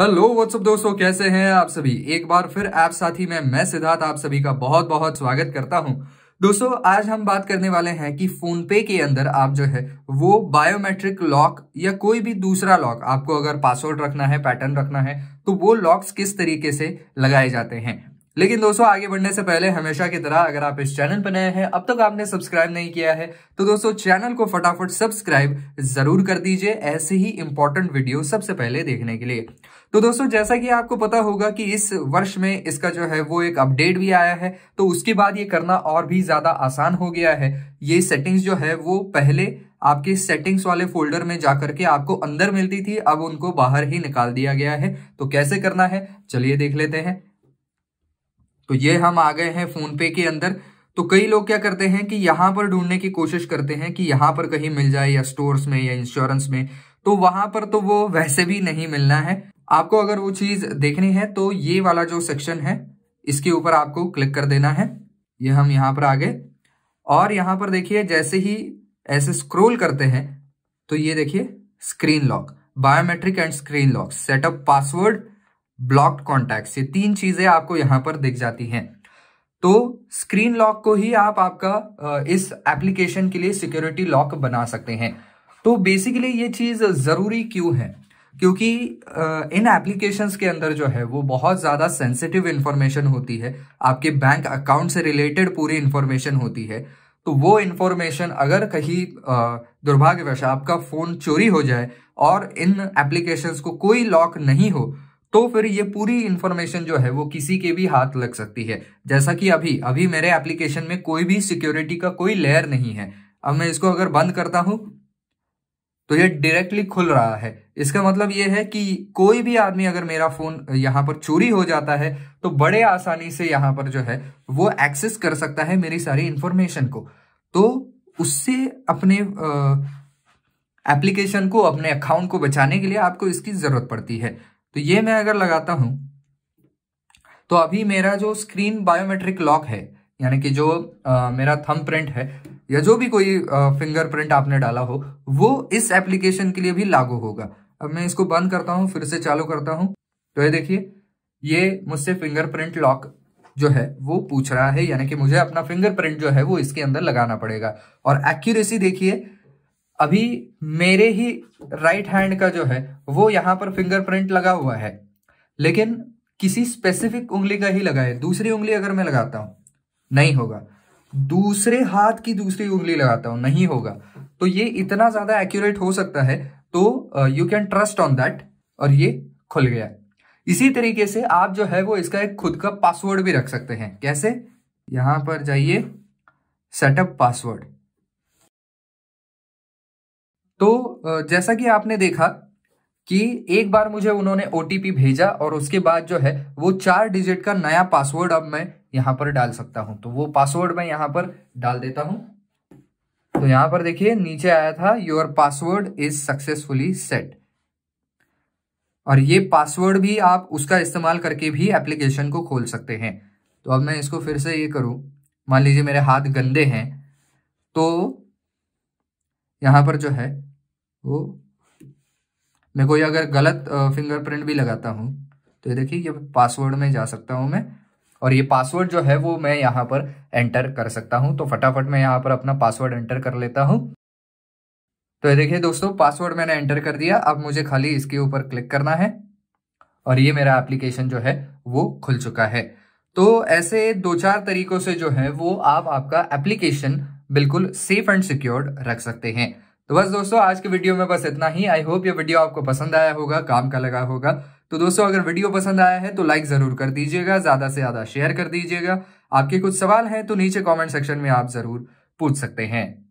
hello what's up दोस्तों कैसे हैं आप सभी एक बार फिर ऐप साथी में मैं सिद्धार्थ आप सभी का बहुत बहुत स्वागत करता हूं दोस्तों आज हम बात करने वाले हैं कि फोन पे के अंदर आप जो है वो बायोमेट्रिक लॉक या कोई भी दूसरा लॉक आपको अगर पासवर्ड रखना है पैटर्न रखना है तो वो लॉक्स किस तरीके से लगाए जाते हैं लेकिन दोस्तों आगे बढ़ने से पहले हमेशा की तरह अगर आप इस चैनल पर नए हैं अब तक आपने सब्सक्राइब नहीं किया है तो दोस्तों चैनल को फटाफट सब्सक्राइब जरूर कर दीजिए ऐसे ही इंपॉर्टेंट वीडियो सबसे पहले देखने के लिए तो दोस्तों जैसा कि आपको पता होगा कि इस वर्ष में इसका जो है वो एक अपडेट भी आया है तो उसके बाद ये करना और भी ज्यादा आसान हो गया है ये सेटिंग्स जो है वो पहले आपके सेटिंग्स वाले फोल्डर में जाकर के आपको अंदर मिलती थी अब उनको बाहर ही निकाल दिया गया है तो कैसे करना है चलिए देख लेते हैं तो ये हम आ गए हैं फ़ोनपे के अंदर तो कई लोग क्या करते हैं कि यहां पर ढूंढने की कोशिश करते हैं कि यहां पर कहीं मिल जाए या स्टोर्स में या इंश्योरेंस में तो वहां पर तो वो वैसे भी नहीं मिलना है आपको अगर वो चीज़ देखनी है तो ये वाला जो सेक्शन है इसके ऊपर आपको क्लिक कर देना है ये हम यहां पर आ गए और यहां पर देखिए जैसे ही ऐसे स्क्रोल करते हैं तो ये देखिए screen lock biometric and screen lock setup password blocked contact ये तीन चीजें आपको यहां पर दिख जाती हैं तो स्क्रीन लॉक को ही आप आपका इस एप्लीकेशन के लिए सिक्योरिटी लॉक बना सकते हैं तो बेसिकली ये चीज जरूरी क्यों है क्योंकि इन एप्लीकेशन के अंदर जो है वो बहुत ज़्यादा सेंसिटिव इंफॉर्मेशन होती है आपके बैंक अकाउंट से रिलेटेड पूरी इंफॉर्मेशन होती है तो वो इंफॉर्मेशन अगर कहीं दुर्भाग्यवश आपका फ़ोन चोरी हो जाए और इन एप्लीकेशंस को कोई लॉक नहीं हो तो फिर ये पूरी इंफॉर्मेशन जो है वो किसी के भी हाथ लग सकती है जैसा कि अभी अभी मेरे एप्लीकेशन में कोई भी सिक्योरिटी का कोई लेयर नहीं है अब मैं इसको अगर बंद करता हूं तो ये डायरेक्टली खुल रहा है इसका मतलब ये है कि कोई भी आदमी अगर मेरा फोन यहां पर चोरी हो जाता है तो बड़े आसानी से यहां पर जो है वो एक्सेस कर सकता है मेरी सारी इंफॉर्मेशन को तो उससे अपने एप्लीकेशन को अपने अकाउंट को बचाने के लिए आपको इसकी जरूरत पड़ती है तो ये मैं अगर लगाता हूं तो अभी मेरा जो स्क्रीन बायोमेट्रिक लॉक है यानी कि जो आ, मेरा थम प्रिंट है या जो भी कोई फिंगर प्रिंट आपने डाला हो वो इस एप्लीकेशन के लिए भी लागू होगा अब मैं इसको बंद करता हूं फिर से चालू करता हूँ तो ये देखिए ये मुझसे फिंगरप्रिंट लॉक जो है वो पूछ रहा है यानी कि मुझे अपना फिंगरप्रिंट जो है वो इसके अंदर लगाना पड़ेगा और एक्यूरेसी देखिए अभी मेरे ही राइट हैंड का जो है वो यहां पर फिंगरप्रिंट लगा हुआ है लेकिन किसी स्पेसिफिक उंगली का ही लगा है दूसरी उंगली अगर मैं लगाता हूं नहीं होगा दूसरे हाथ की दूसरी उंगली लगाता हूं नहीं होगा तो ये इतना ज़्यादा एक्यूरेट हो सकता है तो you can trust on that और ये खुल गया इसी तरीके से आप जो है वो इसका एक खुद का पासवर्ड भी रख सकते हैं कैसे यहां पर जाइए सेटअप पासवर्ड तो जैसा कि आपने देखा कि एक बार मुझे उन्होंने ओ भेजा और उसके बाद जो है वो चार डिजिट का नया पासवर्ड अब मैं यहां पर डाल सकता हूं तो वो पासवर्ड मैं यहां पर डाल देता हूं तो यहां पर देखिए नीचे आया था your password is successfully set और ये पासवर्ड भी आप उसका इस्तेमाल करके भी एप्लीकेशन को खोल सकते हैं तो अब मैं इसको फिर से ये करूं मान लीजिए मेरे हाथ गंदे हैं तो यहाँ पर जो है वो मैं कोई अगर गलत फिंगरप्रिंट भी लगाता हूँ तो ये देखिए ये पासवर्ड में जा सकता हूँ मैं और ये पासवर्ड जो है वो मैं यहाँ पर एंटर कर सकता हूँ तो फटाफट मैं यहाँ पर अपना पासवर्ड एंटर कर लेता हूँ तो ये देखिए दोस्तों पासवर्ड मैंने एंटर कर दिया अब मुझे खाली इसके ऊपर क्लिक करना है और ये मेरा एप्लीकेशन जो है वो खुल चुका है तो ऐसे दो चार तरीकों से जो है वो आप आपका एप्लीकेशन बिल्कुल सेफ एंड सिक्योर्ड रख सकते हैं तो बस दोस्तों आज के वीडियो में बस इतना ही आई होप ये वीडियो आपको पसंद आया होगा काम का लगा होगा तो दोस्तों अगर वीडियो पसंद आया है तो लाइक जरूर कर दीजिएगा ज्यादा से ज्यादा शेयर कर दीजिएगा आपके कुछ सवाल हैं तो नीचे कमेंट सेक्शन में आप जरूर पूछ सकते हैं